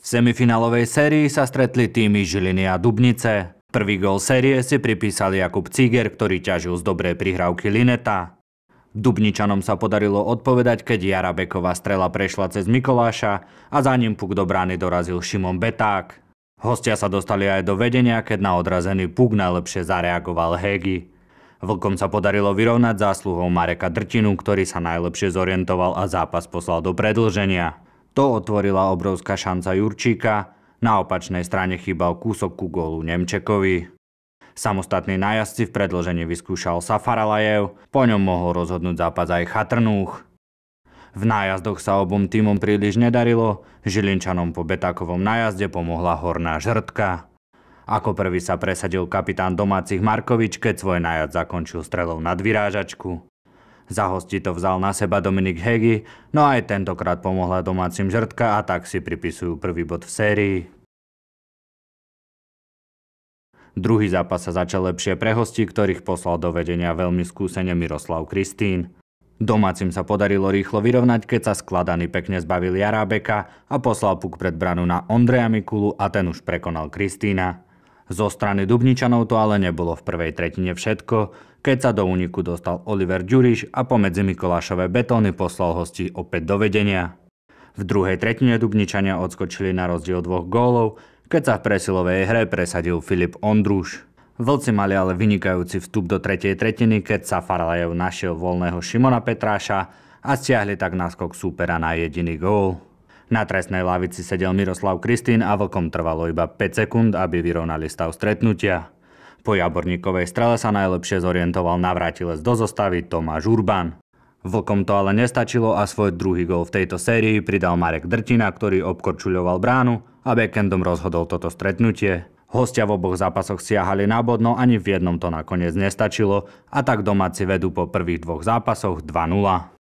V semifinálovej sérii sa stretli týmy Žiliny a Dubnice. Prvý gol série si pripísal Jakub cíger, ktorý ťažil z dobrej prihrávky Lineta. Dubničanom sa podarilo odpovedať, keď Jarabeková strela prešla cez Mikoláša a za ním puk do brány dorazil Šimon Beták. Hostia sa dostali aj do vedenia, keď na odrazený puk najlepšie zareagoval Hegi. Vlkom sa podarilo vyrovnať zásluhou Mareka Drtinu, ktorý sa najlepšie zorientoval a zápas poslal do predlženia. To otvorila obrovská šanca Jurčíka, na opačnej strane chýbal kúsok ku gólu Nemčekovi. Samostatný nájazdci v predlžení vyskúšal Safaralajev, po ňom mohol rozhodnúť zápas aj Chatrnúch. V nájazdoch sa obom týmom príliš nedarilo, Žilinčanom po Betákovom nájazde pomohla Horná žrtka. Ako prvý sa presadil kapitán domácich Markovič, keď svoj nájazd zakončil strelou nad vyrážačku. Za hosti to vzal na seba Dominik Hegi, no aj tentokrát pomohla domácim žrtka a tak si pripisujú prvý bod v sérii. Druhý zápas sa začal lepšie pre hosti, ktorých poslal do vedenia veľmi skúsene Miroslav Kristín. Domácim sa podarilo rýchlo vyrovnať, keď sa skladaný pekne zbavil Jarábeka a poslal puk pred branu na Ondreja Mikulu a ten už prekonal Kristína. Zo strany Dubničanov to ale nebolo v prvej tretine všetko, keď sa do úniku dostal Oliver Ďuriš a pomedzi Mikolášové betóny poslal hosti opäť do vedenia. V druhej tretine Dubničania odskočili na rozdiel dvoch gólov, keď sa v presilovej hre presadil Filip Ondruš. Vlci mali ale vynikajúci vstup do tretej tretiny, keď sa Farlajev našiel voľného Šimona Petráša a stiahli tak náskok súpera na jediný gól. Na trestnej lavici sedel Miroslav Kristín a vlkom trvalo iba 5 sekúnd, aby vyrovnali stav stretnutia. Po Jaborníkovej strele sa najlepšie zorientoval navrátilec do zostavy Tomáš Urban. Vlkom to ale nestačilo a svoj druhý gol v tejto sérii pridal Marek Drtina, ktorý obkorčuľoval bránu a backendom rozhodol toto stretnutie. Hostia v oboch zápasoch siahali na bod, no ani v jednom to nakoniec nestačilo a tak domáci vedú po prvých dvoch zápasoch 2-0.